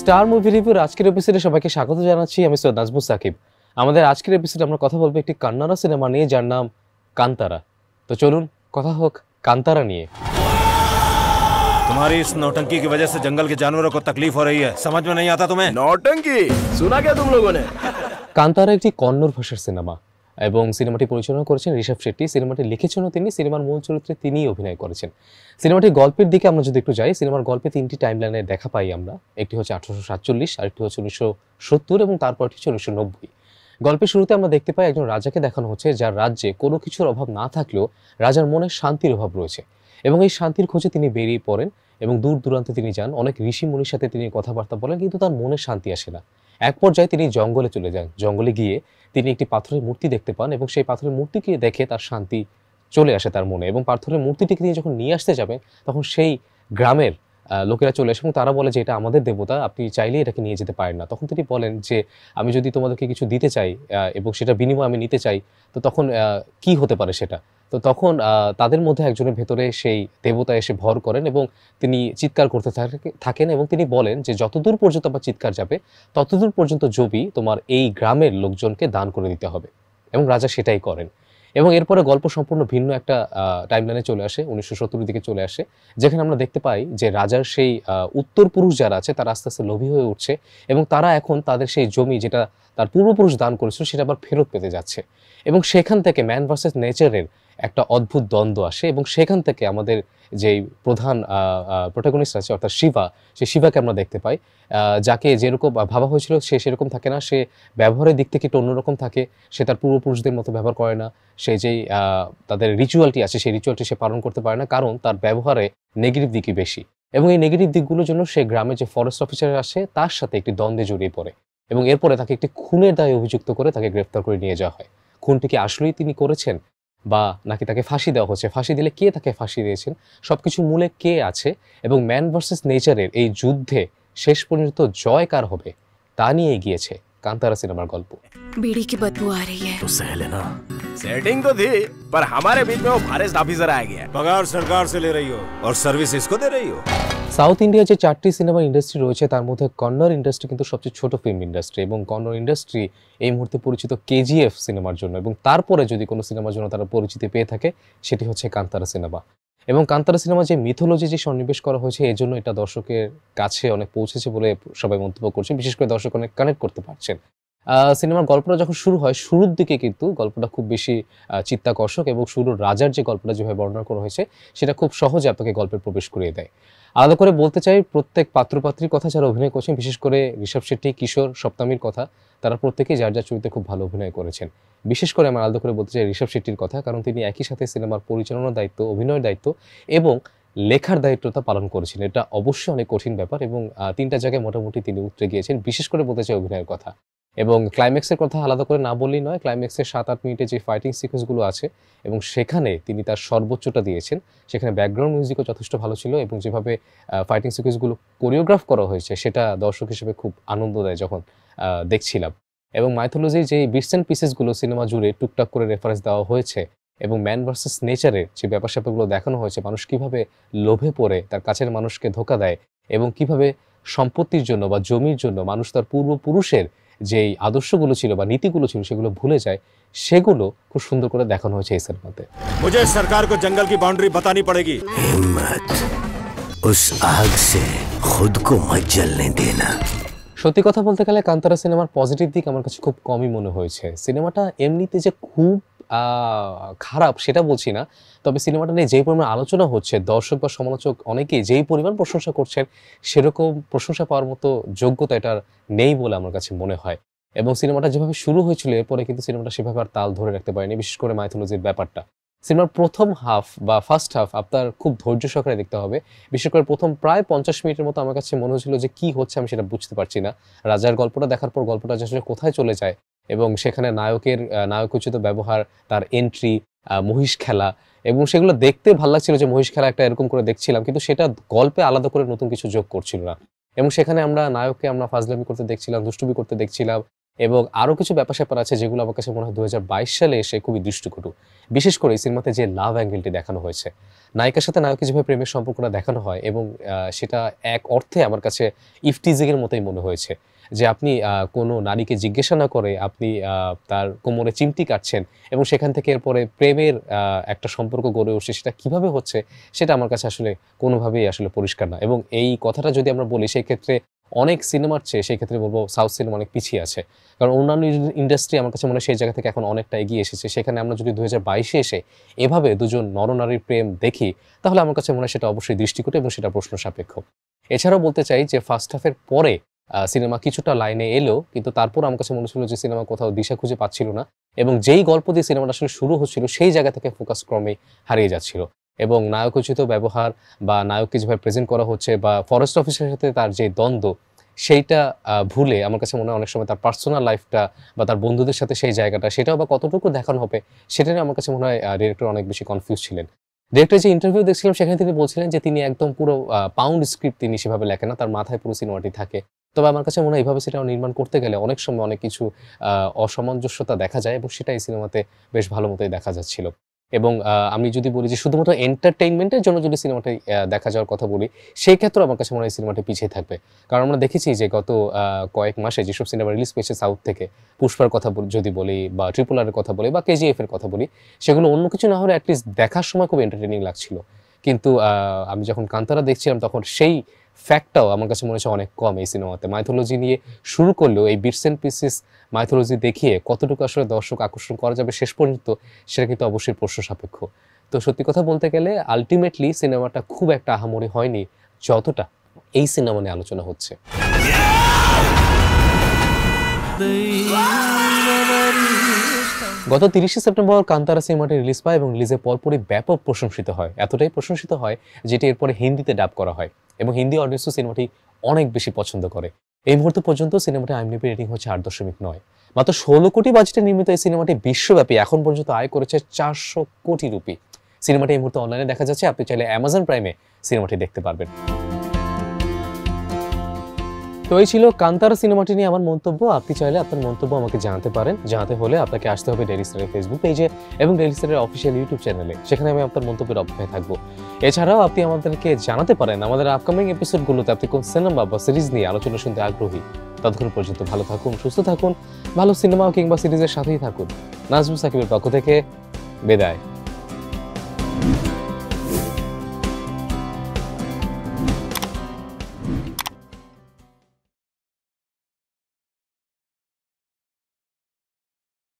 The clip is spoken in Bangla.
স্টার মুভি রিভিউর আজকের এপিসোডে সবাইকে স্বাগত জানাচ্ছি আমি সৈয়দ নাজমুল সাকিব আমাদের আজকের এপিসোডে আমরা কথা বলবো একটি কান্নাড়া সিনেমা নিয়ে যার নাম কান্তারা তো চলুন কথা হোক কান্তারা নিয়ে তোমার इस নোটঙ্কি কি वजह से जंगल के जानवरों को तकलीफ हो रही है समझ में नहीं आता तुम्हें नौटंकी सुना क्या तुम लोगों ने কান্তারা একটি কন্নড় ভাষার সিনেমা এবং সিনেমাটি পরিচালনা করেছেন ঋষভ শেট্টি সিনেমাটি লিখেছেনও তিনি সিনেমার মূল চরিত্রে তিনিই অভিনয় করেছেন সিনেমাটির গল্পের দিকে আমরা যদি একটু যাই সিনেমার গল্পে তিনটি লাইনে দেখা পাই আমরা একটি হচ্ছে আঠারোশো সাতচল্লিশ আরেকটি হচ্ছে উনিশশো সত্তর এবং তারপর হচ্ছে উনিশশো নব্বই গল্পের শুরুতে আমরা দেখতে পাই একজন রাজাকে দেখানো হচ্ছে যার রাজ্যে কোনো কিছুর অভাব না থাকলেও রাজার মনে শান্তির অভাব রয়েছে এবং এই শান্তির খোঁজে তিনি বেরিয়ে পড়েন এবং দূর দূরান্তে তিনি যান অনেক ঋষি মুনির সাথে তিনি কথাবার্তা বলেন কিন্তু তার মনে শান্তি আসে না এক পর্যায়ে তিনি জঙ্গলে চলে যান জঙ্গলে গিয়ে তিনি একটি পাথরের মূর্তি দেখতে পান এবং সেই পাথরের মূর্তিকে দেখে তার শান্তি চলে আসে তার মনে এবং পাথরের মূর্তিটিকে তিনি যখন নিয়ে আসতে যাবেন তখন সেই গ্রামের লোকেরা চলে আসে এবং তারা বলে যে এটা আমাদের দেবতা আপনি চাইলে এটাকে নিয়ে যেতে পারেন না তখন তিনি বলেন যে আমি যদি তোমাদেরকে কিছু দিতে চাই এবং সেটা বিনিময় আমি নিতে চাই তো তখন কি হতে পারে সেটা তো তখন তাদের মধ্যে একজনের ভেতরে সেই দেবতা এসে ভর করেন এবং তিনি চিৎকার করতে থাকেন এবং তিনি বলেন যে যতদূর পর্যন্ত আমার চিৎকার যাবে ততদূর পর্যন্ত জবি তোমার এই গ্রামের লোকজনকে দান করে দিতে হবে এবং রাজা সেটাই করেন এবং এরপরে গল্প সম্পূর্ণ ভিন্ন একটা টাইমলাইনে চলে আসে উনিশশো দিকে চলে আসে যেখানে আমরা দেখতে পাই যে রাজার সেই উত্তর পুরুষ যারা আছে তারা আস্তে আস্তে লোভী হয়ে উঠছে এবং তারা এখন তাদের সেই জমি যেটা তার পূর্বপুরুষ দান করেছিল সেটা আবার ফেরত পেতে যাচ্ছে এবং সেখান থেকে ম্যান ভার্সেস নেচারের একটা অদ্ভুত দ্বন্দ্ব আসে এবং সেখান থেকে আমাদের যেই প্রধান প্রোটাগনিস্ট আছে অর্থাৎ শিবা সে শিবাকে আমরা দেখতে পাই যাকে যেরকম ভাবা হয়েছিল সে সেরকম থাকে না সে ব্যবহারের দিক থেকে একটু অন্যরকম থাকে সে তার পূর্বপুরুষদের মতো ব্যবহার করে না সে যেই তাদের রিচুয়ালটি আছে সেই রিচুয়ালটি সে পালন করতে পারে না কারণ তার ব্যবহারে নেগেটিভ দিকই বেশি এবং এই নেগেটিভ দিকগুলোর জন্য সে গ্রামে যে ফরেস্ট অফিসার আসে তার সাথে একটি দ্বন্দ্বে জড়িয়ে পড়ে এবং এরপরে তাকে একটি খুনের দায়ে অভিযুক্ত করে তাকে গ্রেফতার করে নিয়ে যাওয়া হয় খুনটিকে আসলেই তিনি করেছেন বা নাকি তাকে ফাঁসি দেওয়া হচ্ছে ফাঁসি দিলে কে তাকে ফাঁসি দিয়েছেন সব কিছু মূলে কে আছে এবং ম্যান ভার্সেস নেচারের এই যুদ্ধে শেষ পর্যন্ত জয় কার হবে তা নিয়ে গিয়েছে কান্তারা সিনেমার গল্প बीड़ी সাউথ ইন্ডিয়া যে চারটি সিনেমা ইন্ডাস্ট্রি রয়েছে তার মধ্যে কন্নড় ইন্ডাস্ট্রি কিন্তু সবচেয়ে ছোট ফিল্ম ইন্ডাস্ট্রি এবং কন্নড় ইন্ডাস্ট্রি এই মুহূর্তে পরিচিত কেজিএফ সিনেমার জন্য এবং তারপরে যদি কোনো সিনেমার জন্য তারা পরিচিতি পেয়ে থাকে সেটি হচ্ছে কান্তারা সিনেমা এবং কান্তারা সিনেমা যে মিথোলজি যে সন্নিবেশ করা হয়েছে এই জন্য এটা দর্শকের কাছে অনেক পৌঁছেছে বলে সবাই মন্তব্য করছেন বিশেষ করে দর্শক অনেক কানেক্ট করতে পারছেন সিনেমার গল্পটা যখন শুরু হয় শুরুর দিকে কিন্তু গল্পটা খুব বেশি চিত্তাকর্ষক এবং শুরুর রাজার যে গল্পটা যেভাবে বর্ণনা করা হয়েছে সেটা খুব সহজে আপনাকে গল্পে প্রবেশ করিয়ে দেয় আলাদা করে বলতে চাই প্রত্যেক পাত্রপাত্রীর কথা যারা অভিনয় করছেন বিশেষ করে ঋষভ শেট্টি কিশোর সপ্তমীর কথা তারা প্রত্যেকেই যার যার চরিত্রে খুব ভালো অভিনয় করেছেন বিশেষ করে আমার আলাদা করে বলতে চাই ঋষভ শেট্টির কথা কারণ তিনি একই সাথে সিনেমার পরিচালনার দায়িত্ব অভিনয়ের দায়িত্ব এবং লেখার দায়িত্বতা পালন করেছেন এটা অবশ্যই অনেক কঠিন ব্যাপার এবং তিনটা জায়গায় মোটামুটি তিনি উতরে গিয়েছেন বিশেষ করে বলতে চাই অভিনয়ের কথা এবং ক্লাইম্যাক্সের কথা আলাদা করে না বললেই নয় ক্লাইম্যাক্সের সাত আট মিনিটে যে ফাইটিং সিকোয়েন্সগুলো আছে এবং সেখানে তিনি তার সর্বোচ্চটা দিয়েছেন সেখানে ব্যাকগ্রাউন্ড মিউজিকও যথেষ্ট ভালো ছিল এবং যেভাবে ফাইটিং সিকোয়েন্সগুলো কোরিওগ্রাফ করা হয়েছে সেটা দর্শক হিসেবে খুব আনন্দ দেয় যখন দেখছিলাম এবং মাইথোলজির যে বিটস অ্যান্ড পিসেসগুলো সিনেমা জুড়ে টুকটাক করে রেফারেন্স দেওয়া হয়েছে এবং ম্যান ভার্সেস নেচারের যে ব্যাপার স্যাপারগুলো দেখানো হয়েছে মানুষ কিভাবে লোভে পড়ে তার কাছের মানুষকে ধোকা দেয় এবং কিভাবে সম্পত্তির জন্য বা জমির জন্য মানুষ তার পূর্বপুরুষের যেই আদর্শগুলো ছিল বা নীতিগুলো ছিল সেগুলো ভুলে যায় সেগুলো খুব সুন্দর করে দেখানো হয়েছে এই সিনেমাতে मुझे সরকার কো জঙ্গল কি बाउंड्री बतानी पड़ेगी हिम्मत उस आग से खुद को मत जलने देना সত্যি কথা বলতে গেলে কান্তারা সিনেমার পজিটিভ দিক আমার কাছে খুব কমই মনে হয়েছে সিনেমাটা এমনিতে যে খুব খারাপ সেটা বলছি না তবে সিনেমাটা নিয়ে যেই পরিমাণ আলোচনা হচ্ছে দর্শক বা সমালোচক অনেকেই যেই পরিমাণ প্রশংসা করছেন সেরকম প্রশংসা পাওয়ার মতো যোগ্যতা এটার নেই বলে আমার কাছে মনে হয় এবং সিনেমাটা যেভাবে শুরু হয়েছিল এরপরে কিন্তু সিনেমাটা সেভাবে আর তাল ধরে রাখতে পারেনি বিশেষ করে মাইথোলজির ব্যাপারটা সিনেমার প্রথম হাফ বা ফার্স্ট হাফ আপনার খুব ধৈর্য সহকারে দেখতে হবে বিশেষ করে প্রথম প্রায় পঞ্চাশ মিনিটের মতো আমার কাছে মনে হচ্ছিল যে কি হচ্ছে আমি সেটা বুঝতে পারছি না রাজার গল্পটা দেখার পর গল্পটা আসলে কোথায় চলে যায় এবং সেখানে নায়কের নায়কোচিত ব্যবহার তার এন্ট্রি মহিষ খেলা এবং সেগুলো দেখতে ভালো লাগছিল যে মহিষ খেলা একটা এরকম করে দেখছিলাম কিন্তু সেটা গল্পে আলাদা করে নতুন কিছু যোগ করছিল না এবং সেখানে আমরা নায়ককে আমরা ফাজলামি করতে দেখছিলাম দুষ্টুমি করতে দেখছিলাম এবং আরও কিছু ব্যাপার স্যাপার আছে যেগুলো আমার কাছে মনে হয় দু সালে এসে খুবই দৃষ্টিকটু বিশেষ করে এই সিনেমাতে যে লাভ অ্যাঙ্গেলটি দেখানো হয়েছে নায়িকার সাথে নায়ক যেভাবে প্রেমের সম্পর্কটা দেখানো হয় এবং সেটা এক অর্থে আমার কাছে ইফটিজিংয়ের মতোই মনে হয়েছে যে আপনি কোনো নারীকে জিজ্ঞাসা না করে আপনি তার কোমরে চিমটি কাটছেন এবং সেখান থেকে এরপরে প্রেমের একটা সম্পর্ক গড়ে উঠছে সেটা কিভাবে হচ্ছে সেটা আমার কাছে আসলে কোনোভাবেই আসলে পরিষ্কার না এবং এই কথাটা যদি আমরা বলি সেই ক্ষেত্রে অনেক সিনেমার চেয়ে সেই ক্ষেত্রে বলবো সাউথ সিনেমা অনেক পিছিয়ে আছে কারণ অন্যান্য ইন্ডাস্ট্রি আমার কাছে মনে হয় সেই জায়গা থেকে এখন অনেকটা এগিয়ে এসেছে সেখানে আমরা যদি দু বাইশে এসে এভাবে দুজন নরনারীর প্রেম দেখি তাহলে আমার কাছে মনে হয় সেটা অবশ্যই দৃষ্টিকোট এবং সেটা প্রশ্ন সাপেক্ষ এছাড়াও বলতে চাই যে ফার্স্ট হাফের পরে সিনেমা কিছুটা লাইনে এলো কিন্তু তারপর আমার কাছে মনে হচ্ছিল যে সিনেমা কোথাও দিশা খুঁজে পাচ্ছিল না এবং যেই গল্প দিয়ে সিনেমাটা আসলে শুরু হচ্ছিল সেই জায়গা থেকে ফোকাস ক্রমে হারিয়ে যাচ্ছিল এবং নায়কোচিত ব্যবহার বা নায়ককে যেভাবে প্রেজেন্ট করা হচ্ছে বা ফরেস্ট অফিসের সাথে তার যে দ্বন্দ্ব সেইটা ভুলে আমার কাছে মনে হয় অনেক সময় তার পার্সোনাল লাইফটা বা তার বন্ধুদের সাথে সেই জায়গাটা সেটাও বা কতটুকু দেখানো হবে সেটা আমার কাছে মনে হয় ডিরেক্টর অনেক বেশি কনফিউজ ছিলেন ডিরেক্টর যে ইন্টারভিউ দেখছিলাম সেখানে তিনি বলছিলেন যে তিনি একদম পুরো পাউন্ড স্ক্রিপ্ট তিনি সেভাবে লেখেন না তার মাথায় পুরো সিনেমাটি থাকে তবে আমার কাছে মনে হয় এইভাবে সেটা নির্মাণ করতে গেলে অনেক সময় অনেক কিছু অসামঞ্জস্যতা দেখা যায় এবং সেটা এই সিনেমাতে বেশ ভালো মতোই দেখা যাচ্ছিল এবং আমি যদি বলি যে শুধুমাত্র এন্টারটেইনমেন্টের জন্য যদি সিনেমাটি দেখা যাওয়ার কথা বলি সেই ক্ষেত্রে আমার কাছে মনে হয় সিনেমাটি পিছিয়ে থাকবে কারণ আমরা দেখেছি যে গত কয়েক মাসে যেসব সিনেমা রিলিজ পেয়েছে সাউথ থেকে পুষ্পার কথা যদি বলি বা ট্রিপল আরের কথা বলি বা কেজিএফ এর কথা বলি সেগুলো অন্য কিছু না হলে অ্যাটলিস্ট দেখার সময় খুব এন্টারটেনিং লাগছিল কিন্তু আমি যখন কান্তারা দেখছিলাম তখন সেই ফ্যাক্টটাও আমার কাছে মনে হচ্ছে অনেক কম এই সিনেমাতে মাইথোলজি নিয়ে শুরু করলেও এই বিটস অ্যান্ড পিসিস মাইথোলজি দেখিয়ে কতটুকু আসলে দর্শক আকর্ষণ করা যাবে শেষ পর্যন্ত সেটা কিন্তু অবশ্যই প্রশ্ন সাপেক্ষ তো সত্যি কথা বলতে গেলে আলটিমেটলি সিনেমাটা খুব একটা আহামরি হয়নি যতটা এই সিনেমা নিয়ে আলোচনা হচ্ছে গত তিরিশে সেপ্টেম্বর কান্তারা সিনেমাটি রিলিজ পায় এবং রিলিজের পরপরই ব্যাপক প্রশংসিত হয় এতটাই প্রশংসিত হয় যেটি এরপরে হিন্দিতে ডাব করা হয় এবং হিন্দি অডিয়েন্সও সিনেমাটি অনেক বেশি পছন্দ করে এই মুহূর্ত পর্যন্ত সিনেমাটি আইএমডিবি রেটিং হচ্ছে আট দশমিক নয় মাত্র ষোলো কোটি বাজেটে নির্মিত এই সিনেমাটি বিশ্বব্যাপী এখন পর্যন্ত আয় করেছে চারশো কোটি রুপি সিনেমাটি এই মুহূর্তে অনলাইনে দেখা যাচ্ছে আপনি চাইলে অ্যামাজন প্রাইমে সিনেমাটি দেখতে পারবেন তো এই ছিল কান্তারা সিনেমাটি নিয়ে আমার মন্তব্য আপনি চাইলে আপনার মন্তব্য আমাকে জানাতে পারেন জানাতে হলে আপনাকে আসতে হবে ডেলি স্টারের ফেসবুক পেজে এবং ডেলি স্টারের অফিসিয়াল ইউটিউব চ্যানেলে সেখানে আমি আপনার মন্তব্যের অপেক্ষায় থাকবো এছাড়াও আপনি আমাদেরকে জানাতে পারেন আমাদের আপকামিং এপিসোডগুলোতে আপনি কোন সিনেমা বা সিরিজ নিয়ে আলোচনা শুনতে আগ্রহী ততক্ষণ পর্যন্ত ভালো থাকুন সুস্থ থাকুন ভালো সিনেমা কিংবা সিরিজের সাথেই থাকুন নাজমুল সাকিবের পক্ষ থেকে বেদায়